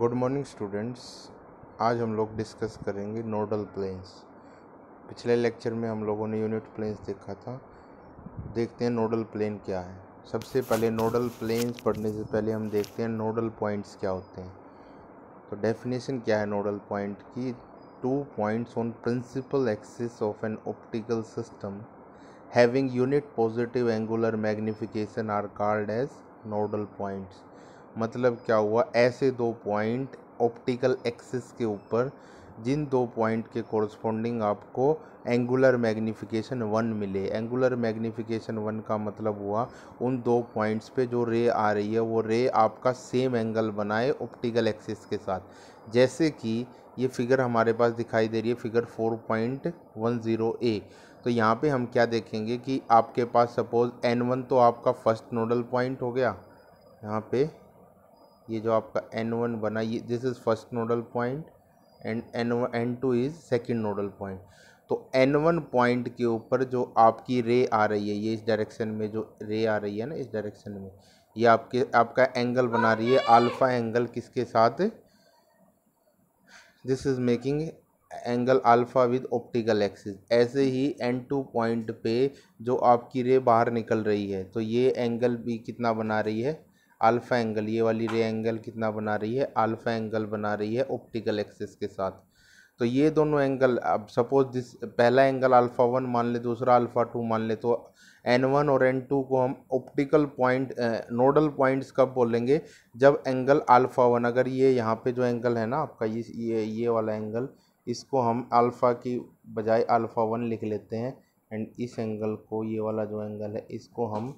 good morning students आज हम लोग डिस्कस करेंगे नोडल प्लेन्स पिछले लेक्चर में हम लोगों ने यूनिट प्लेन्स देखा था देखते हैं नोडल प्लेन क्या है सबसे पहले नोडल प्लेन्स पढ़ने से पहले हम देखते हैं नोडल पॉइंट्स क्या होते हैं तो डेफिनेशन क्या है नोडल पॉइंट की two points on principal axis of an optical system having unit positive angular magnification are called as nodal points मतलब क्या हुआ ऐसे दो पॉइंट ऑप्टिकल एक्सिस के ऊपर जिन दो पॉइंट के कोरस्पॉन्डिंग आपको एंगुलर मैग्नीफिकेशन वन मिले एंगुलर मैग्नीफिकेशन वन का मतलब हुआ उन दो पॉइंट्स पे जो रे आ रही है वो रे आपका सेम एंगल बनाए ऑप्टिकल एक्सिस के साथ जैसे कि ये फिगर हमारे पास दिखाई दे रही है figure four point one zero A तो यहाँ पे हम क्या देखेंगे कि आपके पास सपोज़ एन वन तो आपका फर्स्ट नोडल पॉइंट हो गया यहाँ पे ये जो आपका एन वन बना ये this is first nodal point and N N two is second nodal point तो एन वन पॉइंट के ऊपर जो आपकी रे आ रही है ये इस डायरेक्शन में जो रे आ रही है ना इस डायरेक्शन में ये आपके आपका एंगल बना रही है आल्फ़ा एंगल किसके साथ this is making angle alpha with optical axis ऐसे ही एन टू पॉइंट पे जो आपकी रे बाहर निकल रही है तो ये एंगल भी कितना बना रही है अल्फ़ा एंगल ये वाली रे एंगल कितना बना रही है अल्फ़ा एंगल बना रही है ऑप्टिकल एक्सिस के साथ तो ये दोनों एंगल अब सपोज दिस पहला एंगल अल्फ़ा वन मान ले दूसरा अल्फ़ा टू मान ले तो एन वन और एन टू को हम ऑप्टिकल पॉइंट नोडल पॉइंट्स कब बोलेंगे जब एंगल अल्फ़ा वन अगर ये यहाँ पे जो एंगल है ना आपका ये ये ये वाला एंगल इसको हम अल्फ़ा की बजाय अल्फ़ा वन लिख लेते हैं एंड इस एंगल को ये वाला जो एंगल है इसको हम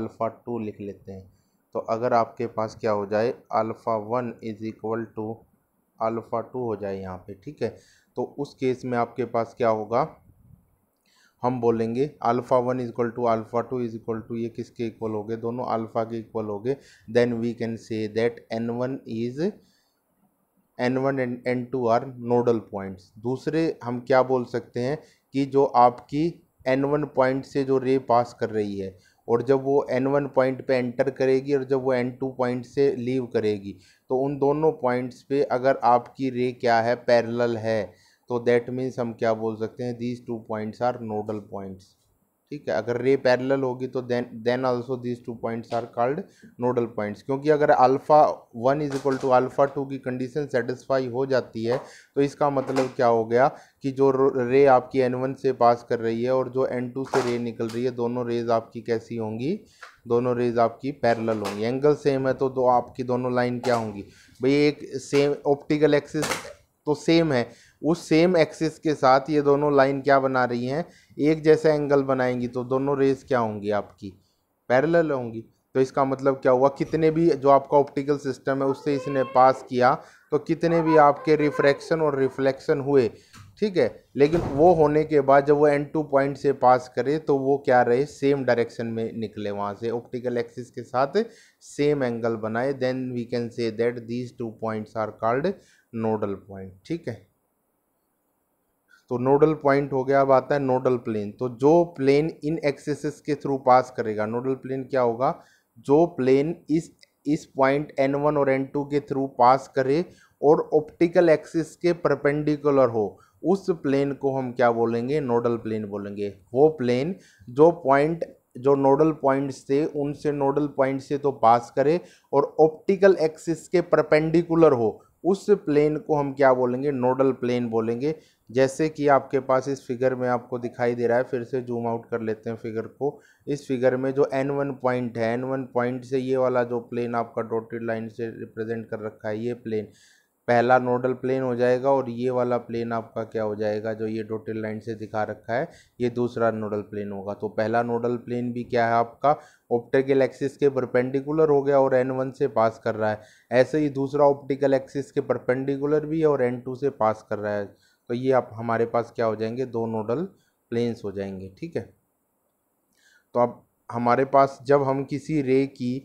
अल्फ़ा टू लिख लेते हैं तो अगर आपके पास क्या हो जाए alpha one is equal to alpha two हो जाए यहाँ पे ठीक है तो उस केस में आपके पास क्या होगा हम बोलेंगे alpha one is equal to alpha two is equal to ये किसके इक्वल हो गए दोनों अल्फ़ा के इक्वल हो गए then we can say that N one is N one and N two are nodal points दूसरे हम क्या बोल सकते हैं कि जो आपकी एन वन पॉइंट से जो रे पास कर रही है और जब वो एन वन पॉइंट पे एंटर करेगी और जब वो एन टू पॉइंट से लीव करेगी तो उन दोनों पॉइंट्स पे अगर आपकी रे क्या है पैरेलल है तो दैट मीन्स हम क्या बोल सकते हैं these two points are nodal points ठीक है अगर रे पैरेलल होगी तो then then also these two points are called nodal points क्योंकि अगर alpha one is equal to alpha two की कंडीशन सेटिस्फाई हो जाती है तो इसका मतलब क्या हो गया कि जो रे आपकी एन वन से पास कर रही है और जो एन टू से रे निकल रही है दोनों रेज आपकी कैसी होंगी दोनों रेज आपकी पैरेलल होंगी एंगल सेम है तो, दो आपकी दोनों लाइन क्या होंगी भाई एक सेम ऑप्टिकल एक्सिस तो सेम है उस सेम एक्सिस के साथ ये दोनों लाइन क्या बना रही हैं एक जैसा एंगल बनाएंगी तो दोनों रेज क्या होंगी आपकी पैरेलल होंगी तो इसका मतलब क्या हुआ कितने भी जो आपका ऑप्टिकल सिस्टम है उससे इसने पास किया तो कितने भी आपके रिफ्रैक्शन और रिफ्लेक्शन हुए ठीक है लेकिन वो होने के बाद जब वो एंड टू पॉइंट से पास करे तो वो क्या रहे सेम डायरेक्शन में निकले वहाँ से ऑप्टिकल एक्सिस के साथ सेम एंगल बनाए then we can say that these two points are called nodal point ठीक है तो नोडल पॉइंट हो गया अब आता है नोडल प्लेन तो जो प्लेन इन एक्सेस के थ्रू पास करेगा नोडल प्लेन क्या होगा जो प्लेन इस इस पॉइंट एन वन और एन टू के थ्रू पास करे और ऑप्टिकल एक्सिस के परपेंडिकुलर हो उस प्लेन को हम क्या बोलेंगे नोडल प्लेन बोलेंगे वो प्लेन जो पॉइंट जो नोडल पॉइंट्स थे उनसे नोडल पॉइंट से तो पास करे और ऑप्टिकल एक्सिस के परपेंडिकुलर हो उस प्लेन को हम क्या बोलेंगे नोडल प्लेन बोलेंगे जैसे कि आपके पास इस फिगर में आपको दिखाई दे रहा है फिर से जूम आउट कर लेते हैं फिगर को इस फिगर में जो एन वन पॉइंट है एन वन पॉइंट से ये वाला जो प्लेन आपका डॉटेड लाइन से रिप्रेजेंट कर रखा है ये प्लेन पहला नोडल प्लेन हो जाएगा और ये वाला प्लेन आपका क्या हो जाएगा जो ये डोटेड लाइन से दिखा रखा है ये दूसरा नोडल प्लेन होगा तो पहला नोडल प्लेन भी क्या है आपका ऑप्टिकल एक्सिस के परपेंडिकुलर हो गया और एन वन से पास कर रहा है ऐसे ही दूसरा ऑप्टिकल एक्सिस के परपेंडिकुलर भी है और एन टू से पास कर रहा है तो ये आप हमारे पास क्या हो जाएंगे दो नोडल प्लेन्स हो जाएंगे ठीक है तो अब हमारे पास जब हम किसी रे की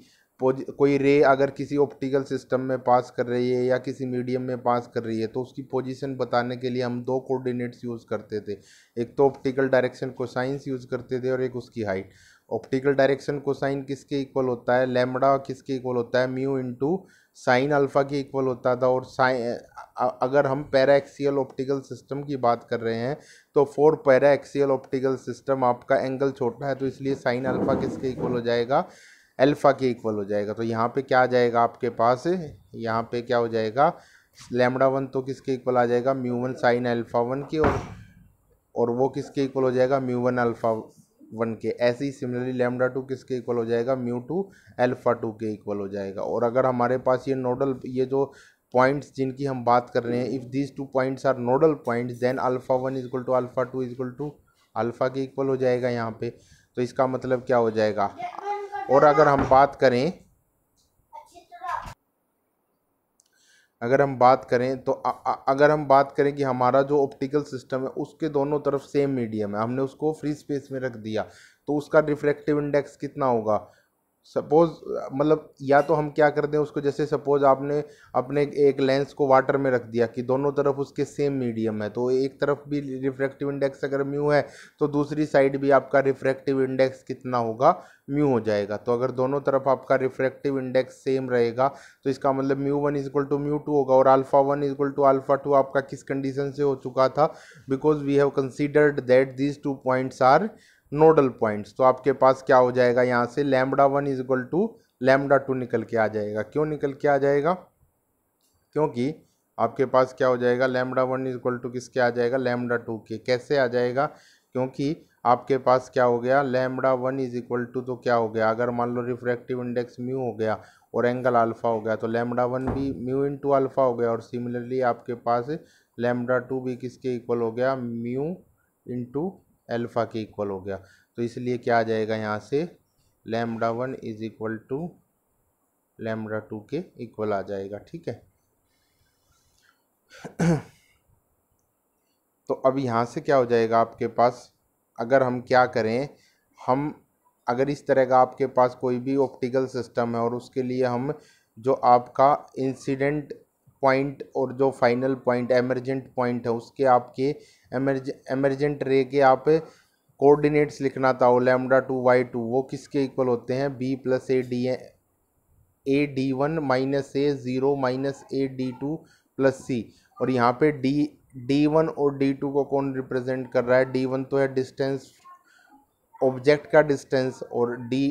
कोई रे अगर किसी ऑप्टिकल सिस्टम में पास कर रही है या किसी मीडियम में पास कर रही है तो उसकी पोजीशन बताने के लिए हम दो कोऑर्डिनेट्स यूज़ करते थे एक तो ऑप्टिकल डायरेक्शन साइंस यूज़ करते थे और एक उसकी हाइट ऑप्टिकल डायरेक्शन को किसके इक्वल होता है लेमड़ा किसके इक्वल होता है म्यू इंटू साइन अल्फ़ा के इक्वल होता था और साइन अगर हम पैरा एक्सियल ऑप्टिकल सिस्टम की बात कर रहे हैं तो for paraxial optical system आपका एंगल छोटा है तो इसलिए साइन अल्फ़ा किसके इक्वल हो जाएगा अल्फ़ा के इक्वल हो जाएगा तो यहाँ पे क्या आ जाएगा आपके पास यहाँ पे क्या हो जाएगा लेमडा वन तो किसके इक्वल आ जाएगा mu one sine alpha one के और और वो किसके इक्वल हो जाएगा म्यू वन अल्फ़ा वन के ऐसे ही सिमिलरली लेमडा टू किसके इक्वल हो जाएगा म्यू टू एल्फ़ा टू के इक्वल हो जाएगा और अगर हमारे पास ये नोडल ये जो पॉइंट्स जिनकी हम बात कर रहे हैं if these two points are nodal points then alpha one is equal to alpha two is equal to alpha के इक्वल हो जाएगा यहाँ पे तो इसका मतलब क्या हो जाएगा और अगर हम बात करें अगर हम बात करें तो अगर हम बात करें कि हमारा जो ऑप्टिकल सिस्टम है उसके दोनों तरफ सेम मीडियम है हमने उसको फ्री स्पेस में रख दिया तो उसका रिफ्लेक्टिव इंडेक्स कितना होगा सपोज़ मतलब या तो हम क्या कर दें उसको जैसे सपोज़ आपने अपने एक लेंस को वाटर में रख दिया कि दोनों तरफ उसके सेम मीडियम है तो एक तरफ भी रिफ्रैक्टिव इंडेक्स अगर म्यू है तो दूसरी साइड भी आपका रिफ्रैक्टिव इंडेक्स कितना होगा म्यू हो जाएगा तो अगर दोनों तरफ आपका रिफ्रैक्टिव इंडेक्स सेम रहेगा तो इसका मतलब mu one is equal to mu two होगा और alpha one is equal to alpha two आपका किस कंडीशन से हो चुका था because we have considered that these two points are nodal points तो आपके पास क्या हो जाएगा यहाँ से lambda one is equal to lambda two निकल के आ जाएगा क्यों निकल के आ जाएगा क्योंकि आपके पास क्या हो जाएगा lambda one is equal to किसके आ जाएगा लैम्बडा टू के कैसे आ जाएगा क्योंकि आपके पास क्या हो गया lambda one is equal to तो क्या हो गया अगर मान लो रिफ्रैक्टिव इंडेक्स म्यू हो गया और एंगल अल्फ़ा हो गया तो लैम्बडा वन भी म्यू इंटू अल्फ़ा हो गया और सिमिलरली आपके पास लैम्बडा टू भी किसके इक्वल हो गया म्यू इंटू अल्फ़ा के इक्वल हो गया तो इसलिए क्या आ जाएगा यहाँ से lambda one is equal to lambda two के इक्वल आ जाएगा ठीक है तो अब यहाँ से क्या हो जाएगा आपके पास अगर हम क्या करें हम अगर इस तरह का आपके पास कोई भी ऑप्टिकल सिस्टम है और उसके लिए हम जो आपका इंसिडेंट पॉइंट और जो फाइनल पॉइंट एमरजेंट पॉइंट है उसके आपके एमरज एमरजेंट रे के आप कोऑर्डिनेट्स लिखना था लेमडा टू वाई टू वो किसके इक्वल होते हैं B plus A D A D one minus A zero minus A D two plus C और यहाँ पे डी डी वन और डी टू को कौन रिप्रेजेंट कर रहा है डी वन तो है डिस्टेंस ऑब्जेक्ट का डिस्टेंस और डी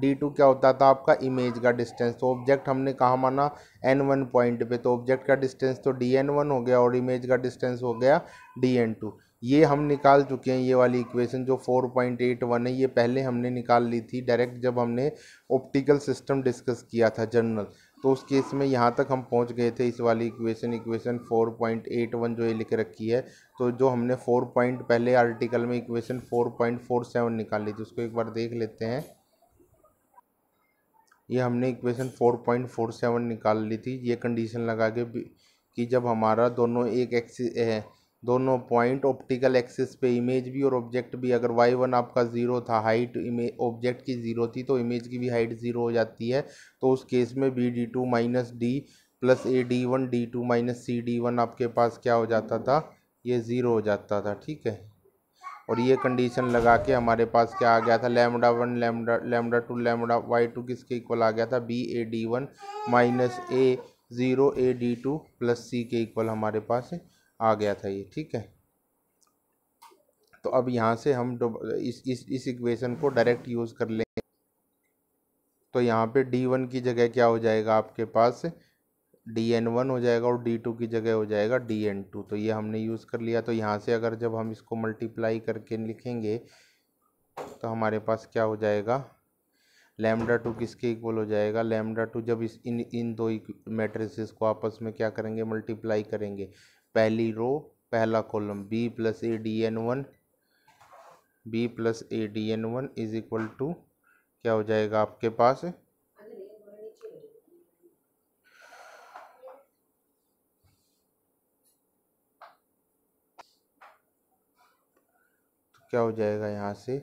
डी टू क्या होता था आपका इमेज का डिस्टेंस तो ऑब्जेक्ट हमने कहा माना एन वन पॉइंट पे तो ऑब्जेक्ट का डिस्टेंस तो डी एन वन हो गया और इमेज का डिस्टेंस हो गया डी एन टू ये हम निकाल चुके हैं ये वाली इक्वेशन जो 4.81 है ये पहले हमने निकाल ली थी डायरेक्ट जब हमने ऑप्टिकल सिस्टम डिस्कस किया था जनरल तो उस केस में यहाँ तक हम पहुँच गए थे इस वाली इक्वेशन इक्वेशन 4.81 जो ये लिख रखी है तो जो हमने 4 पॉइंट पहले आर्टिकल में इक्वेशन 4.47 निकाल ली थी उसको एक बार देख लेते हैं ये हमने इक्वेशन 4.47 निकाल ली थी ये कंडीशन लगा के कि जब हमारा दोनों एक एक्सिस दोनों पॉइंट ऑप्टिकल एक्सिस पे इमेज भी और ऑब्जेक्ट भी अगर वाई वन आपका ज़ीरो था हाइट इमेज ऑब्जेक्ट की ज़ीरो थी तो इमेज की भी हाइट ज़ीरो हो जाती है तो उस केस में B D two minus D plus A D one D two minus C D one आपके पास क्या हो जाता था ये ज़ीरो हो जाता था ठीक है और ये कंडीशन लगा के हमारे पास क्या आ गया था lambda one lambda lambda two lambda Y two किसके इक्वल आ गया था B A D one minus A zero A D two plus C के इक्वल हमारे पास आ गया था ये ठीक है तो अब यहाँ से हम इस इस इस इक्वेशन को डायरेक्ट यूज़ कर लेंगे तो यहाँ पे डी वन की जगह क्या हो जाएगा आपके पास डी एन वन हो जाएगा और डी टू की जगह हो जाएगा डी एन टू तो ये हमने यूज़ कर लिया तो यहाँ से अगर जब हम इसको मल्टीप्लाई करके लिखेंगे तो हमारे पास क्या हो जाएगा लैमडा टू किसके इक्वल हो जाएगा लैमडा टू जब इस इन इन दो मैट्रिसेस को आपस में क्या करेंगे मल्टीप्लाई करेंगे पहली रो पहला column B plus A D N one B plus A D N one is equal to क्या हो जाएगा आपके पास क्या हो जाएगा यहाँ से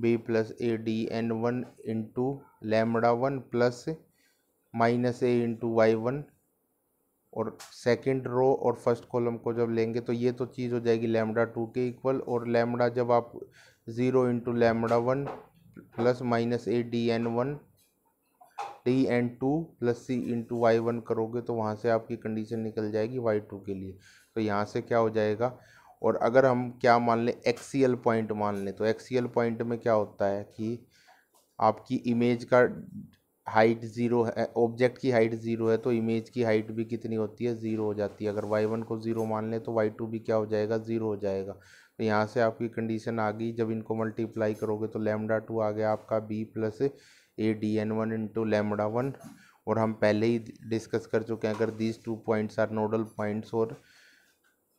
B plus A D N one into lambda one plus minus A into Y one और सेकंड रो और फर्स्ट कॉलम को जब लेंगे तो ये तो चीज़ हो जाएगी लेमडा टू के इक्वल और लेमडा जब आप zero into lambda one plus minus A D N one D N two plus C into Y one करोगे तो वहाँ से आपकी कंडीशन निकल जाएगी वाई टू के लिए तो यहाँ से क्या हो जाएगा और अगर हम क्या मान लें एक्सीएल पॉइंट मान लें तो एक्सीएल पॉइंट में क्या होता है कि आपकी इमेज का हाइट ज़ीरो है ऑब्जेक्ट की हाइट ज़ीरो है तो इमेज की हाइट भी कितनी होती है ज़ीरो हो जाती है अगर वाई वन को ज़ीरो मान लें तो वाई टू भी क्या हो जाएगा ज़ीरो हो जाएगा तो यहाँ से आपकी कंडीशन आ गई जब इनको मल्टीप्लाई करोगे तो लेमडा टू आ गया आपका B plus A D N one into lambda one और हम पहले ही डिस्कस कर चुके हैं अगर these two points are nodal points और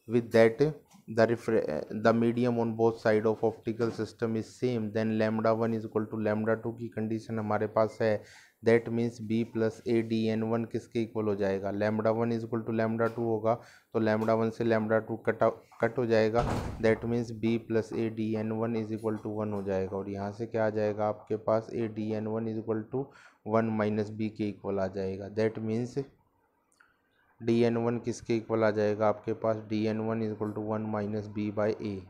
with that the the medium on both side of optical system is same then lambda 1 is equal to lambda 2 की condition हमारे पास है that means B plus A D N one किसके equal हो जाएगा lambda one is equal to lambda two होगा तो lambda one से लैमडा टू कटा कट हो जाएगा that means B plus A D N one is equal to one हो जाएगा और यहाँ से क्या आ जाएगा आपके पास A D N one is equal to one minus B के इक्वल आ जाएगा that means D N one किसके इक्वल आ जाएगा आपके पास D N one equal to one minus B by A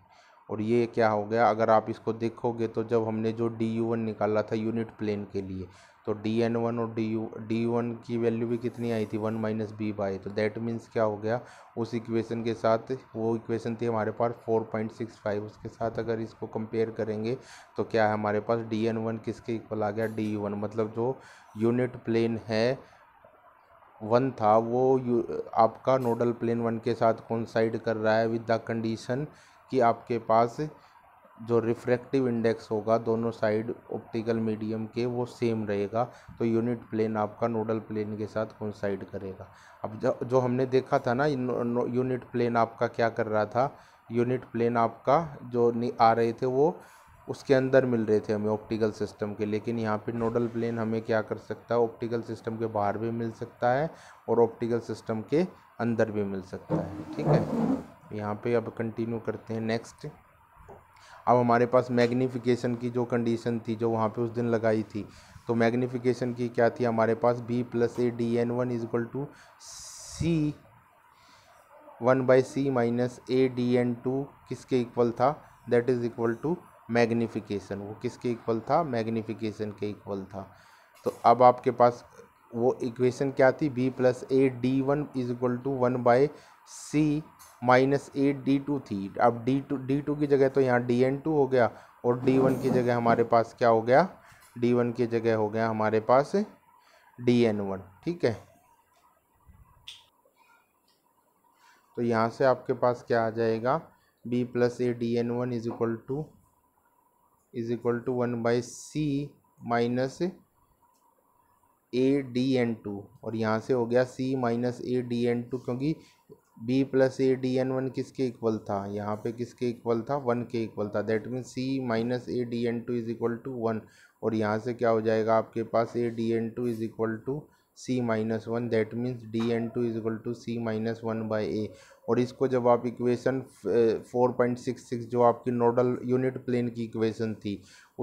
और ये क्या हो गया अगर आप इसको देखोगे तो जब हमने जो डी यू वन निकाला था यूनिट प्लेन के लिए तो डी एन वन और डी यू डी वन की वैल्यू भी कितनी आई थी वन माइनस बी बाई तो दैट मीन्स क्या हो गया उस इक्वेशन के साथ वो इक्वेशन थी हमारे पास फोर पॉइंट सिक्स फाइव उसके साथ अगर इसको कंपेयर करेंगे तो क्या है हमारे पास डी एन वन किसके इक्वल आ गया डी यू वन मतलब जो यूनिट प्लेन है वन था वो यू आपका नोडल प्लेन वन के साथ कोइंसाइड कर रहा है विद द कंडीशन कि आपके पास जो रिफ्रैक्टिव इंडेक्स होगा दोनों साइड ऑप्टिकल मीडियम के वो सेम रहेगा तो यूनिट प्लेन आपका नोडल प्लेन के साथ साइड करेगा अब जो जो हमने देखा था ना यूनिट प्लेन आपका क्या कर रहा था यूनिट प्लेन आपका जो आ रहे थे वो उसके अंदर मिल रहे थे हमें ऑप्टिकल सिस्टम के लेकिन यहाँ पे नोडल प्लेन हमें क्या कर सकता है ऑप्टिकल सिस्टम के बाहर भी मिल सकता है और ऑप्टिकल सिस्टम के अंदर भी मिल सकता है ठीक है यहाँ पे अब कंटिन्यू करते हैं नेक्स्ट अब हमारे पास मैग्नीफिकेशन की जो कंडीशन थी जो वहाँ पर उस दिन लगाई थी तो मैग्नीफिकेशन की क्या थी हमारे पास B plus A D N one equal to C one by C minus A D N two किसके इक्वल था that is equal to magnification वो किसके इक्वल था मैग्नीफिकेशन के इक्वल था तो अब आपके पास वो इक्वेशन क्या थी B plus A D one is equal to one by C minus A D two थी अब डी टू डी टू की जगह तो यहाँ डी एन टू हो गया और डी वन की जगह हमारे पास क्या हो गया डी वन की जगह हो गया हमारे पास डी एन वन ठीक है तो यहाँ से आपके पास क्या आ जाएगा B plus A D N one is equal to is equal to one by C minus A D N two और यहाँ से हो गया C minus A D N two क्योंकि B plus A D N one किसके equal था यहाँ पे किसके इक्वल था वन के इक्वल था that mean C minus A D N two is equal to one और यहाँ से क्या हो जाएगा आपके पास A D N two is equal to C minus one that means D N two is equal to C minus one by A और इसको जब आप इक्वेशन 4.66 eh, जो आपकी नोडल यूनिट प्लेन की इक्वेशन थी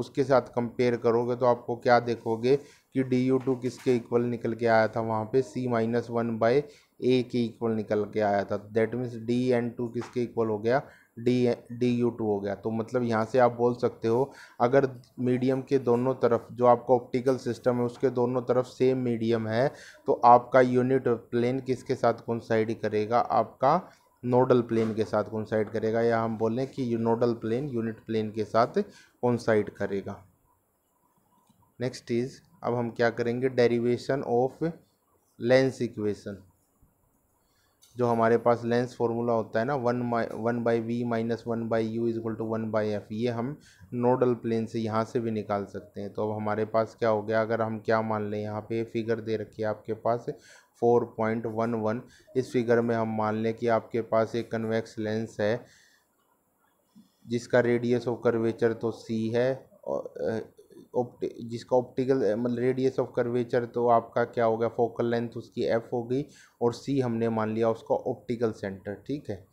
उसके साथ कंपेयर करोगे तो आपको क्या देखोगे कि डी यू टू किसके इक्वल निकल के आया था वहाँ पे C minus one by A के इक्वल निकल के आया था that means D N two किसके इक्वल हो गया डी डी यू टू हो गया तो मतलब यहाँ से आप बोल सकते हो अगर मीडियम के दोनों तरफ जो आपका ऑप्टिकल सिस्टम है उसके दोनों तरफ सेम मीडियम है तो आपका यूनिट प्लेन किसके साथ कौन साइड करेगा आपका नोडल प्लेन के साथ कौन साइड करेगा या हम बोलें कि नोडल प्लेन यूनिट प्लेन के साथ कौन साइड करेगा नेक्स्ट इज़ अब हम क्या करेंगे डेरिवेशन ऑफ लेंस इक्वेशन जो हमारे पास लेंस फॉर्मूला होता है ना one my one by we minus one by U is equal to one by F ये हम नोडल प्लेन से यहाँ से भी निकाल सकते हैं तो अब हमारे पास क्या हो गया अगर हम क्या मान लें यहाँ पे फिगर दे रखी है आपके पास फोर पॉइंट वन वन इस फिगर में हम मान लें कि आपके पास एक कन्वेक्स लेंस है जिसका रेडियस ऑफ कर्वेचर तो सी है और ऑप्ट जिसका ऑप्टिकल मतलब रेडियस ऑफ कर्वेचर तो आपका क्या हो गया फोकल लेंथ उसकी एफ हो गई और सी हमने मान लिया उसका ऑप्टिकल सेंटर ठीक है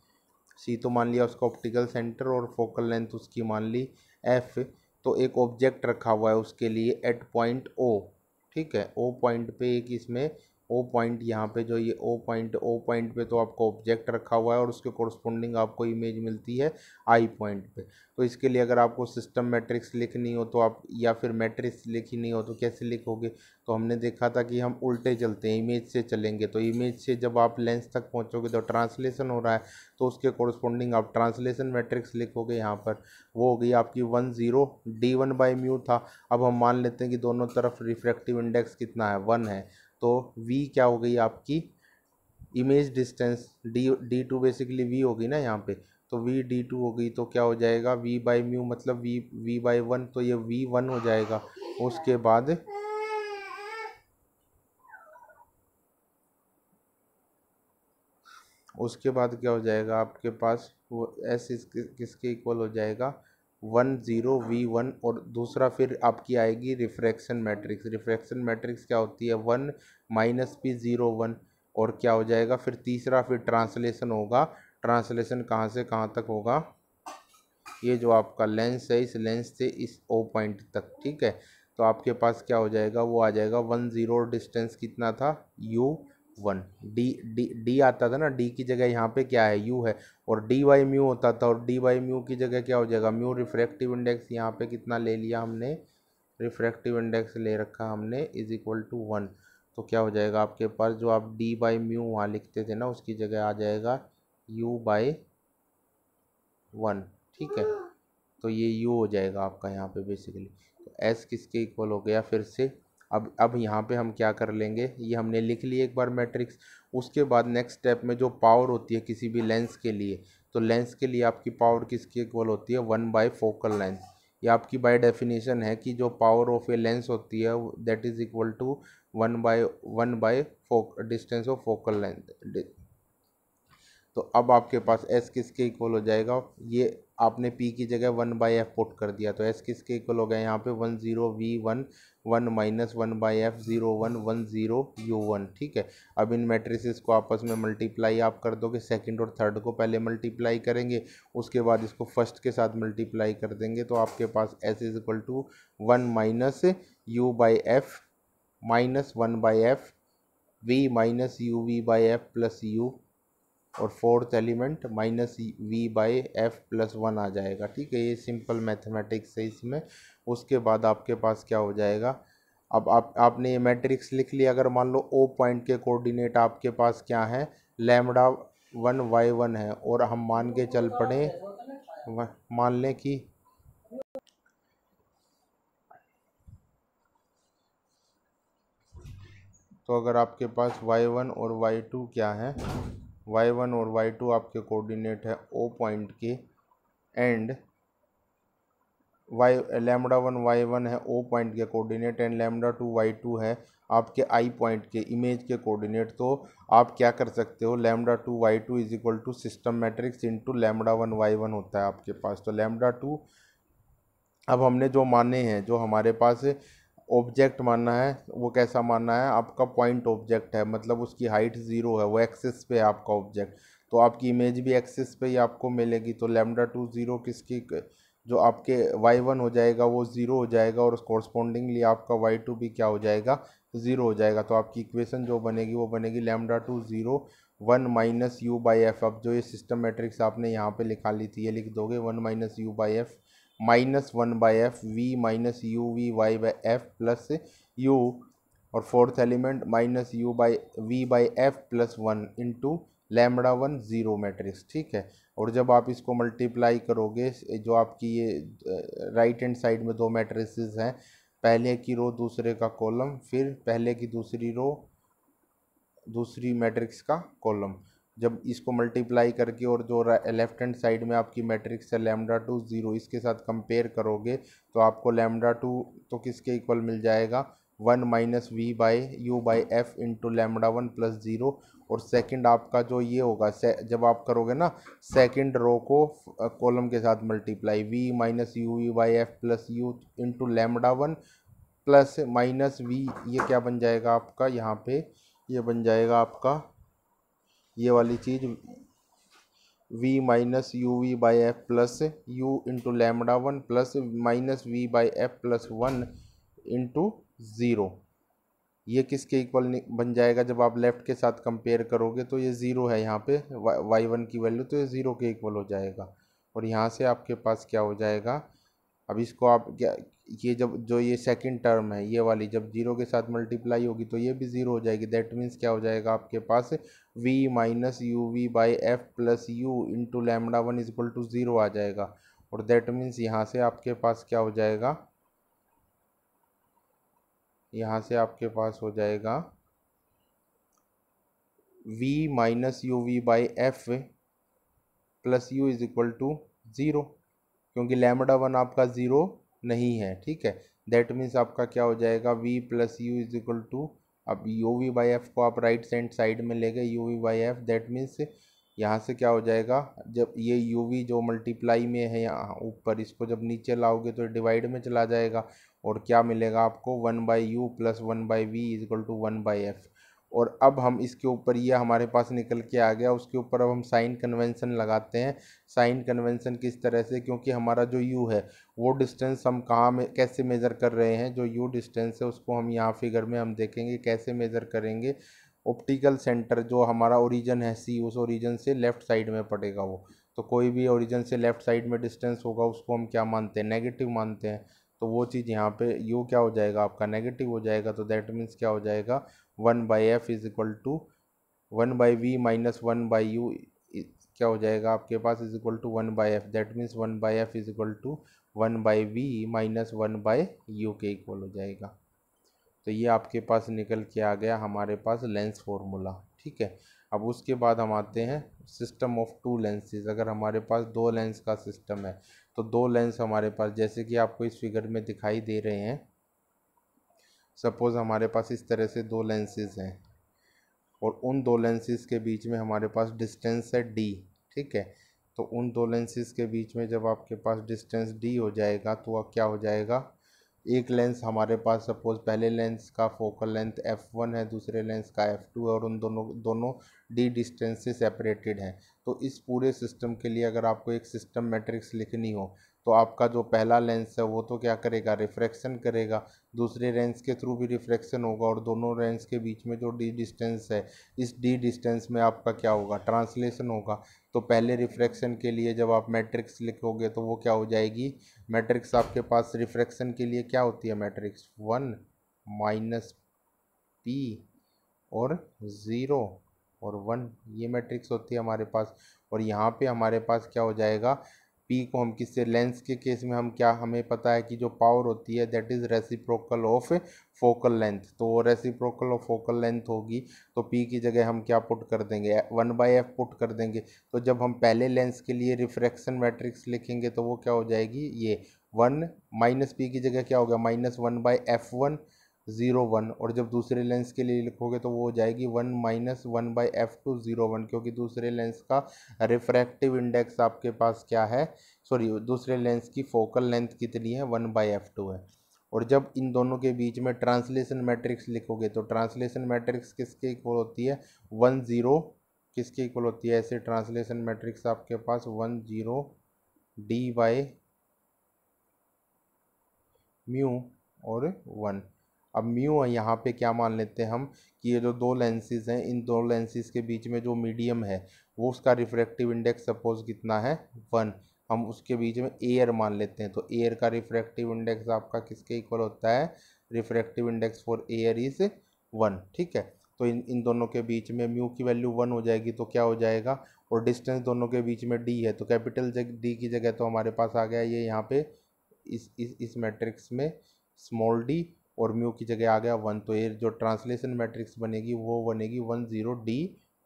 सी तो मान लिया उसका ऑप्टिकल सेंटर और फोकल लेंथ उसकी मान ली एफ तो एक ऑब्जेक्ट रखा हुआ है उसके लिए एट पॉइंट ओ ठीक है ओ पॉइंट पे एक इसमें ओ पॉइंट यहाँ पे जो ये ओ पॉइंट ओ पॉइंट पे तो आपको ऑब्जेक्ट रखा हुआ है और उसके कोरस्पोंडिंग आपको इमेज मिलती है आई पॉइंट पे तो इसके लिए अगर आपको सिस्टम मैट्रिक्स लिखनी हो तो आप या फिर मैट्रिक्स नहीं हो तो कैसे लिखोगे तो हमने देखा था कि हम उल्टे चलते हैं इमेज से चलेंगे तो इमेज से जब आप लेंस तक पहुँचोगे तो ट्रांसलेशन हो रहा है तो उसके कोरस्पोंडिंग आप ट्रांसलेशन मैट्रिक्स लिखोगे यहाँ पर वो हो गई आपकी one zero D one by mu था अब हम मान लेते हैं कि दोनों तरफ रिफ्रैक्टिव इंडेक्स कितना है वन है तो वी क्या हो गई आपकी image distance D D two basically V होगी ना यहाँ पे तो वी डी टू होगी तो क्या हो जाएगा वी बाई म्यू मतलब v v बाई वन तो ये वी वन हो जाएगा उसके बाद उसके बाद क्या हो जाएगा आपके पास वो एस किसके इक्वल हो जाएगा वन ज़ीरो वी वन और दूसरा फिर आपकी आएगी रिफ्रैक्शन मैट्रिक्स रिफ्रैक्शन मैट्रिक्स क्या होती है one minus P zero one और क्या हो जाएगा फिर तीसरा फिर ट्रांसलेशन होगा ट्रांसलेशन कहाँ से कहाँ तक होगा ये जो आपका लेंस है इस लेंस से इस ओ पॉइंट तक ठीक है तो आपके पास क्या हो जाएगा वो आ जाएगा वन ज़ीरो डिस्टेंस कितना था U one D D D आता था ना डी की जगह यहाँ पे क्या है यू है और डी वाई म्यू होता था और डी वाई म्यू की जगह क्या हो जाएगा म्यू रिफ्रैक्टिव इंडेक्स यहाँ पे कितना ले लिया हमने रिफ्रैक्टिव इंडेक्स ले रखा हमने इज इक्वल टू वन तो क्या हो जाएगा आपके पास जो आप डी बाई म्यू वहाँ लिखते थे ना उसकी जगह आ जाएगा यू बाई वन ठीक है तो ये यू हो जाएगा आपका यहाँ पे बेसिकली तो एस किसके इक्वल हो गया फिर से अब अब यहाँ पे हम क्या कर लेंगे ये हमने लिख ली एक बार मैट्रिक्स उसके बाद नेक्स्ट स्टेप में जो पावर होती है किसी भी लेंस के लिए तो लेंस के लिए आपकी पावर किसकी इक्वल होती है वन बाई फोकल लेंथ ये आपकी बाय डेफिनेशन है कि जो पावर ऑफ ए लेंस होती है that is equal to one by one by focal distance of focal length तो अब आपके पास एस किसके इक्वल हो जाएगा ये आपने पी की जगह वन बाई एफ पुट कर दिया तो एस किसके इक्वल हो गया यहाँ पे one zero V one one minus one by F zero one one zero U one ठीक है अब इन मैट्रिसेस को आपस में मल्टीप्लाई आप कर दोगे सेकंड और थर्ड को पहले मल्टीप्लाई करेंगे उसके बाद इसको फर्स्ट के साथ मल्टीप्लाई कर देंगे तो आपके पास S is equal to one minus U by F minus one by F V minus you we by F plus U और fourth element minus V by F plus one आ जाएगा ठीक है ये सिंपल मैथमेटिक्स है इसमें उसके बाद आपके पास क्या हो जाएगा अब आप आपने ये मैट्रिक्स लिख लिया अगर मान लो ओ पॉइंट के कोऑर्डिनेट आपके पास क्या है लैमडा वन वाई वन है और हम मान के चल पड़े मान लें कि तो अगर आपके पास y1 और y2 क्या है वाई वन और वाई टू आपके कोऑर्डिनेट है ओ पॉइंट के and Y lambda one Y one है ओ पॉइंट के coordinate and lambda two Y two है आपके आई पॉइंट के इमेज के कोऑर्डिनेट तो आप क्या कर सकते हो lambda two Y two is equal to system matrix into lambda one Y one होता है आपके पास तो लैमडा टू अब हमने जो माने हैं जो हमारे पास ऑब्जेक्ट मानना है वो कैसा मानना है आपका पॉइंट ऑब्जेक्ट है मतलब उसकी हाइट ज़ीरो है वो एक्सिस पे है आपका ऑब्जेक्ट तो आपकी इमेज भी एक्सिस पे ही आपको मिलेगी तो लेमडा टू ज़ीरो किसकी जो आपके वाई वन हो जाएगा वो ज़ीरो हो जाएगा और कॉरस्पॉन्डिंगली आपका वाई टू भी क्या हो जाएगा ज़ीरो हो जाएगा तो आपकी इक्वेशन जो बनेगी वो बनेगी lambda two zero one minus U by F अब जो ये सिस्टम मैट्रिक्स आपने यहाँ पे लिखा ली थी ये लिख दोगे one minus U by F minus one by F V minus you V Y by F plus U और fourth element minus U by V by F plus one into lambda one zero matrix ठीक है और जब आप इसको multiply करोगे जो आपकी ये राइट हैंड साइड में दो मैट्रिसेस हैं पहले की रो दूसरे का कॉलम फिर पहले की दूसरी रो दूसरी मैट्रिक्स का कॉलम जब इसको मल्टीप्लाई करके और जो लेफ्ट हैंड साइड में आपकी मैट्रिक्स है लेमडा टू ज़ीरो इसके साथ कंपेयर करोगे तो आपको लेमडा टू तो किसके इक्वल मिल जाएगा one minus V by U by F into lambda one plus zero और सेकंड आपका जो ये होगा जब आप करोगे ना सेकंड रो को कॉलम के साथ multiply V minus you we by F plus U into lambda one plus minus V ये क्या बन जाएगा आपका यहाँ पे ये बन जाएगा आपका ये वाली चीज़ v minus you we by F plus U into lambda one plus minus V by F plus one into zero ये किसके इक्वल बन जाएगा जब आप लेफ़्ट के साथ कंपेयर करोगे तो ये ज़ीरो है यहाँ पे वाई वन की वैल्यू तो ये ज़ीरो के इक्वल हो जाएगा और यहाँ से आपके पास क्या हो जाएगा अब इसको आप क्या ये जब जो ये सेकंड टर्म है ये वाली जब जीरो के साथ मल्टीप्लाई होगी तो ये भी ज़ीरो हो जाएगी दैट मीन्स क्या हो जाएगा आपके पास v minus you we by F plus U into lambda one is equal to zero आ जाएगा और दैट मीन्स यहाँ से आपके पास क्या हो जाएगा यहाँ से आपके पास हो जाएगा v minus you we by F plus u is equal to zero क्योंकि लेमडा वन आपका ज़ीरो नहीं है ठीक है दैट मीन्स आपका क्या हो जाएगा v plus u is equal to अब यू वी बाई एफ़ को आप राइट हैंड साइड में ले गए u we by f that means यहाँ से क्या हो जाएगा जब ये यू वी जो मल्टीप्लाई में है यहाँ ऊपर इसको जब नीचे लाओगे तो डिवाइड में चला जाएगा और क्या मिलेगा आपको one by u plus one by v is equal to one by f और अब हम इसके ऊपर ये हमारे पास निकल के आ गया उसके ऊपर अब हम साइन कन्वेंसन लगाते हैं साइन कन्वेंसन किस तरह से क्योंकि हमारा जो यू है वो डिस्टेंस हम कहाँ में कैसे मेज़र कर रहे हैं जो यू डिस्टेंस है उसको हम यहाँ फिगर में हम देखेंगे कैसे मेज़र करेंगे ऑप्टिकल सेंटर जो हमारा ओरिजन है सी उस ओरिजन से लेफ़्ट साइड में पड़ेगा वो तो कोई भी ओरिजन से लेफ़्ट साइड में डिस्टेंस होगा उसको हम क्या मानते हैं नेगेटिव मानते हैं तो वो चीज़ यहाँ पे यू क्या हो जाएगा आपका नेगेटिव हो जाएगा तो दैट मीन्स क्या हो जाएगा one by f is equal to one by we minus one by u क्या हो जाएगा आपके पास is equal to one by f that means one by f is equal to one by we minus one by u के equal हो जाएगा तो ये आपके पास निकल के आ गया हमारे पास लेंस फॉर्मूला ठीक है अब उसके बाद हम आते हैं सिस्टम ऑफ टू लेंसेज अगर हमारे पास दो लेंस का सिस्टम है तो दो लेंस हमारे पास जैसे कि आपको इस फिगर में दिखाई दे रहे हैं सपोज़ हमारे पास इस तरह से दो लेंसेज हैं और उन दो लेंसेज के बीच में हमारे पास डिस्टेंस है डी ठीक है तो उन दो लेंसेज के बीच में जब आपके पास डिस्टेंस डी हो जाएगा तो अब क्या हो जाएगा एक लेंस हमारे पास सपोज पहले लेंस का फोकल लेंथ एफ़ वन है दूसरे लेंस का एफ़ टू है और उन दोनों दोनों डी डिस्टेंस से सेपरेटेड हैं तो इस पूरे सिस्टम के लिए अगर आपको एक सिस्टम मैट्रिक्स लिखनी हो तो आपका जो पहला लेंस है वो तो क्या करेगा रिफ्रैक्शन करेगा दूसरे लेंस के थ्रू भी रिफ्रैक्शन होगा और दोनों लेंस के बीच में जो डी डिस्टेंस है इस डी डिस्टेंस में आपका क्या होगा ट्रांसलेशन होगा तो पहले रिफ्रैक्शन के लिए जब आप मैट्रिक्स लिखोगे तो वो क्या हो जाएगी मैट्रिक्स आपके पास रिफ्रैक्शन के लिए क्या होती है मैट्रिक्स वन माइनस पी और ज़ीरो और वन ये मैट्रिक्स होती है हमारे पास और यहाँ पे हमारे पास क्या हो जाएगा पी को हम किससे लेंस के केस में हम क्या हमें पता है कि जो पावर होती है that is reciprocal of focal length तो रेसिप्रोकल ऑफ फोकल लेंथ होगी तो पी की जगह हम क्या पुट कर देंगे वन बाई एफ पुट कर देंगे तो जब हम पहले लेंस के लिए रिफ्रैक्शन मैट्रिक्स लिखेंगे तो वो क्या हो जाएगी ये वन माइनस पी की जगह क्या हो गया minus one by f one zero one और जब दूसरे लेंस के लिए लिखोगे तो वो हो जाएगी one minus one by f two zero one क्योंकि दूसरे लेंस का रिफ्रैक्टिव इंडेक्स आपके पास क्या है सॉरी दूसरे लेंस की फोकल लेंथ कितनी है वन बाई एफ़ टू है और जब इन दोनों के बीच में ट्रांसलेशन मैट्रिक्स लिखोगे तो ट्रांसलेशन मैट्रिक्स किसके इक्वल होती है वन ज़ीरो किसके इक्वल होती है ऐसे ट्रांसलेशन मैट्रिक्स आपके पास one zero d by mu और वन अब म्यू है यहाँ पे क्या मान लेते हैं हम कि ये जो दो लेंसेज हैं इन दो लेंसेज के बीच में जो मीडियम है वो उसका रिफ्रैक्टिव इंडेक्स सपोज कितना है वन हम उसके बीच में एयर मान लेते हैं तो एयर का रिफ्रैक्टिव इंडेक्स आपका किसके इक्वल होता है refractive index for air is one ठीक है तो इन इन दोनों के बीच में म्यू की वैल्यू वन हो जाएगी तो क्या हो जाएगा और डिस्टेंस दोनों के बीच में डी है तो कैपिटल जग डी की जगह तो हमारे पास आ गया ये यहाँ पे इस इस इस मैट्रिक्स में स्मॉल डी और म्यू की जगह आ गया वन तो ये जो ट्रांसलेशन मैट्रिक्स बनेगी वो बनेगी वन ज़ीरो डी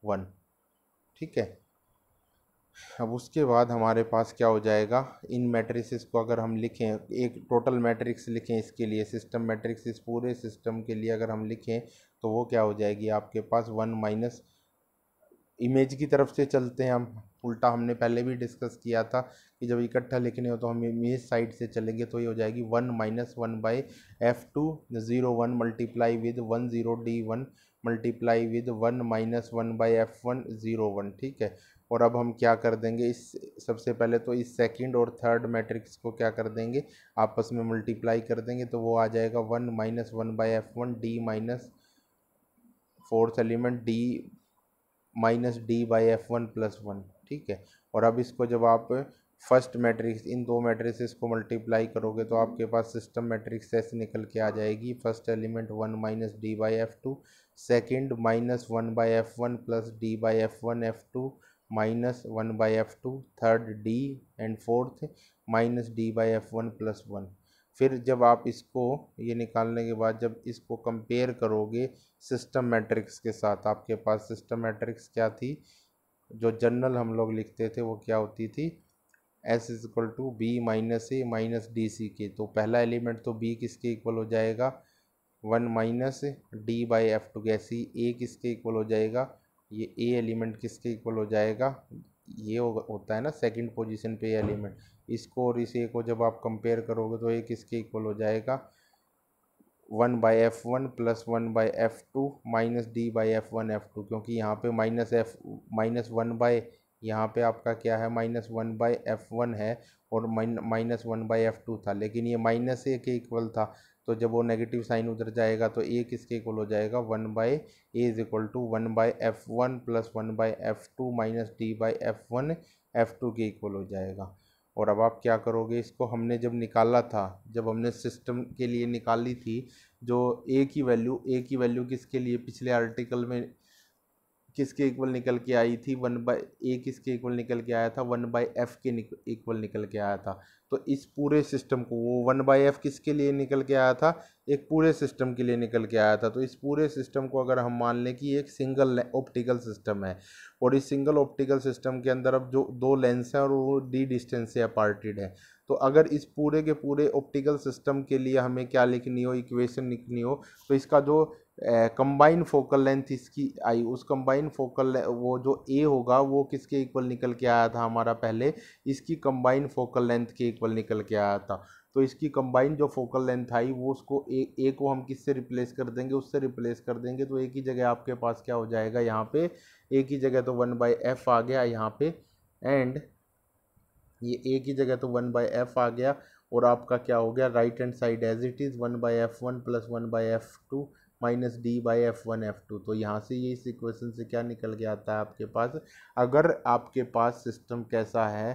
वन ठीक है अब उसके बाद हमारे पास क्या हो जाएगा इन मैट्रिक्स को अगर हम लिखें एक टोटल मैट्रिक्स लिखें इसके लिए सिस्टम मैट्रिक्स इस पूरे सिस्टम के लिए अगर हम लिखें तो वो क्या हो जाएगी आपके पास वन माइनस इमेज की तरफ से चलते हैं हम उल्टा हमने पहले भी डिस्कस किया था कि जब इकट्ठा लिखने हो तो हम इमेज साइड से चलेंगे तो ये हो जाएगी one minus one by f two zero one multiply with one zero D one multiply with one minus one by f one zero one ठीक है और अब हम क्या कर देंगे इस सबसे पहले तो इस सेकंड और थर्ड मैट्रिक्स को क्या कर देंगे आपस में मल्टीप्लाई कर देंगे तो वो आ जाएगा one minus one by f one d minus fourth element d minus d by f one plus one ठीक है और अब इसको जब आप फर्स्ट मैट्रिक्स इन दो मैट्रिक्स को मल्टीप्लाई करोगे तो आपके पास सिस्टम मैट्रिक्स ऐसे निकल के आ जाएगी first element one minus d by f two second minus one by f one plus d by f one f two minus one by f two third d and fourth minus d by f one plus one फिर जब आप इसको ये निकालने के बाद जब इसको कंपेयर करोगे सिस्टम मैट्रिक्स के साथ आपके पास सिस्टम मैट्रिक्स क्या थी जो जनरल हम लोग लिखते थे वो क्या होती थी s is equal to b minus a minus d c के तो पहला एलिमेंट तो बी किसके इक्वल हो जाएगा one minus d by f two गैसी ए किसके इक्वल हो जाएगा ये ए एलिमेंट किसके इक्वल हो जाएगा ये हो, होता है ना सेकंड पोजीशन पे एलिमेंट इसको और इस ए को जब आप कंपेयर करोगे तो ए किसके इक्वल हो जाएगा one by f one plus one by f two minus d by f one f two क्योंकि यहाँ पे minus f minus one by यहाँ पे आपका क्या है minus one by f one है और minus one by f two था लेकिन ये माइनस ए के इक्वल था तो जब वो नेगेटिव साइन उधर जाएगा तो ए किसके इक्वल हो जाएगा one by a is equal to one by f one plus one by f two minus d by f one f two के इक्वल हो जाएगा और अब आप क्या करोगे इसको हमने जब निकाला था जब हमने सिस्टम के लिए निकाली थी जो ए की वैल्यू ए की वैल्यू किसके लिए पिछले आर्टिकल में किसके इक्वल निकल के आई थी वन बाई ए किसके इक्वल निकल के आया था वन बाई एफ़ के इक्वल निकल के आया था तो इस पूरे सिस्टम को वो वन बाई एफ किसके लिए निकल के आया था एक पूरे सिस्टम के लिए निकल के आया था तो इस पूरे सिस्टम को अगर हम मान लें कि एक सिंगल ऑप्टिकल सिस्टम है और इस सिंगल ऑप्टिकल सिस्टम के अंदर अब जो दो लेंस हैं और वो डी डिस्टेंस से अपार्टेड है तो अगर इस पूरे के पूरे ऑप्टिकल सिस्टम के लिए हमें क्या लिखनी हो इक्वेशन लिखनी हो तो इसका जो कंबाइन फोकल लेंथ इसकी आई उस कंबाइन फोकल वो जो ए होगा वो किसके इक्वल निकल के आया था हमारा पहले इसकी कंबाइन फोकल लेंथ के इक्वल निकल के आया था तो इसकी कंबाइन जो फोकल लेंथ आई वो उसको ए ए को हम किससे रिप्लेस कर देंगे उससे रिप्लेस कर देंगे तो एक ही जगह आपके पास क्या हो जाएगा यहाँ पे एक ही जगह तो वन बाई एफ आ गया यहाँ पे एंड ये एक ही जगह तो वन बाई एफ आ गया और आपका क्या हो गया right hand side as it is one by f one plus one by f two minus d by f one f two तो यहाँ से ये इस इक्वेशन से क्या निकल के आता है आपके पास अगर आपके पास सिस्टम कैसा है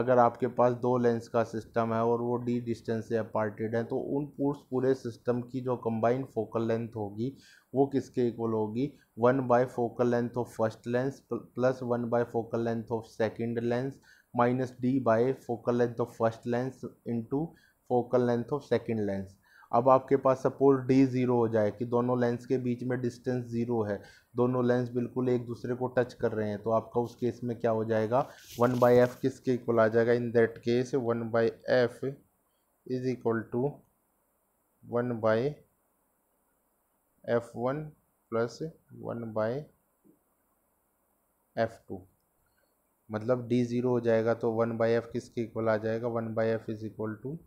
अगर आपके पास दो लेंस का सिस्टम है और वो डी डिस्टेंस से अपार्टेड है तो उन पूर्स पूरे सिस्टम की जो कंबाइंड फोकल लेंथ होगी वो किसके इक्वल होगी one by focal length of first lens plus one by focal length of second lens minus d by focal length of first lens into focal length of second lens अब आपके पास suppose D zero हो जाए कि दोनों lens के बीच में distance zero है दोनों लेंस बिल्कुल एक दूसरे को टच कर रहे हैं तो आपका उस केस में क्या हो जाएगा वन बाई एफ़ किसके इक्वल आ जाएगा in that case one by f is equal to one by f one plus one by f two मतलब डी ज़ीरो हो जाएगा तो वन बाई एफ़ किसके इक्वल आ जाएगा one by f is equal to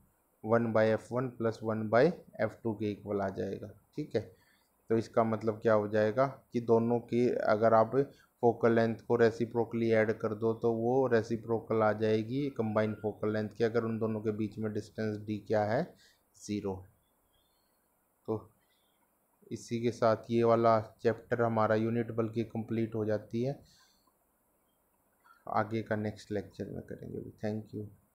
one by f one plus one by f two के equal आ जाएगा ठीक है तो इसका मतलब क्या हो जाएगा कि दोनों की अगर आप फोकल लेंथ को रेसिप्रोकली ऐड कर दो तो वो रेसिप्रोकल आ जाएगी कंबाइंड फोकल लेंथ की अगर उन दोनों के बीच में डिस्टेंस डी क्या है ज़ीरो तो इसी के साथ ये वाला चैप्टर हमारा यूनिट बल्कि कंप्लीट हो जाती है आगे का नेक्स्ट लेक्चर में करेंगे थैंक यू